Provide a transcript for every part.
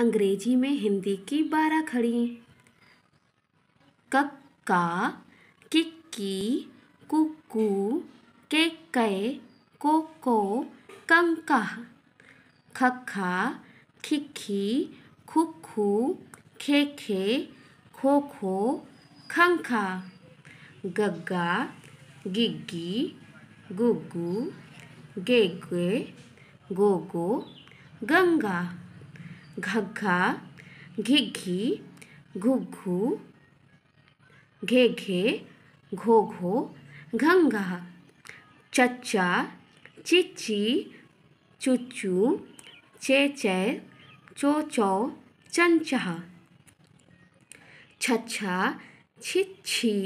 अंग्रेजी में हिंदी की बारह खड़ी कक्का किक्की कुकू के को कोको कंका खखा खिखी खुखू खेखे खो खंखा गग्गा गिग्गी गुग्गू गेगे गोगो गंगा घग्घा घिघी घुघू घे घे घो घो घंघा चच्चा चिची चुच्चू चेचे चोचौ चंचा छछा छिच्छी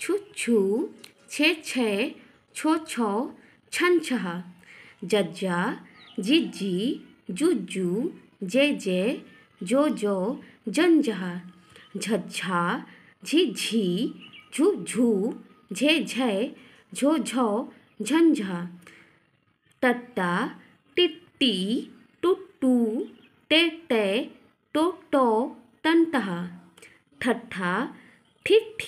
छुच्छू छेछे छोछौ छंछह जज्जा जिज्जी जुज्जू जे जे जो जो जन जहा झझा झी झी झू झू झे झे झो झो झंझा टट्टा टिट्टी टुट्टू टे टे टो टोटो तंटहा ठट्ठा ठुठू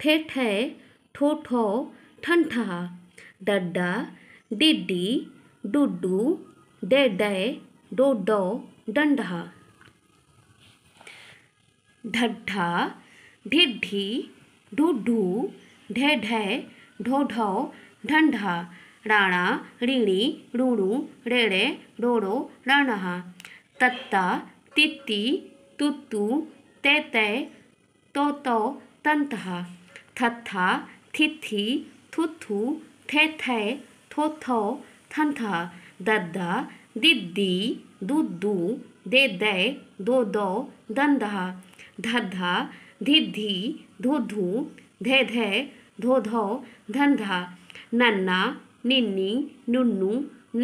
ठे ठुट्ठू ठो ठोठो ठंठहा डड्डा डिड्डी डुड्डू डे डे डो डो डंडा ढड्ढा ढिढ़ी ढू ढू ढे ढे ढो ढो ढंढा राणा रीणी रूणू रेड़े डोड़ो राणा तत्ता तित्ती तुत्तु तो तो तंतहा थत्था थिथि थुथु थे थे थो थो थंथा दद्दा दिद्दी दुद्दू दे दो दो दंदा धद्धा धे धुधु धो धो धंधा नन्ना निन्नी नुन्नु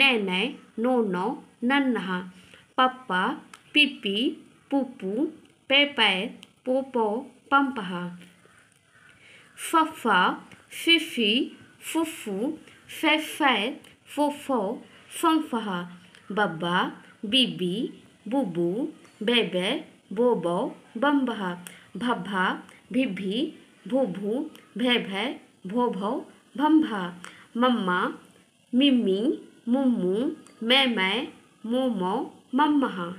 नै नुन्नू नो नौनौ नन्हा पप्पा पिप्पी पुप्पू पैपै पोपो पंपहा फफा फिफी फुफू फैफै फोफो फम्फहा बब्बा बीबी बुबू बेबे बोबो बम्बहा भब्भा भिभी भूभू भैभ भोभौ भम्भा मम्मा मिम्मी मुम्मू मैं मोमो मम्मा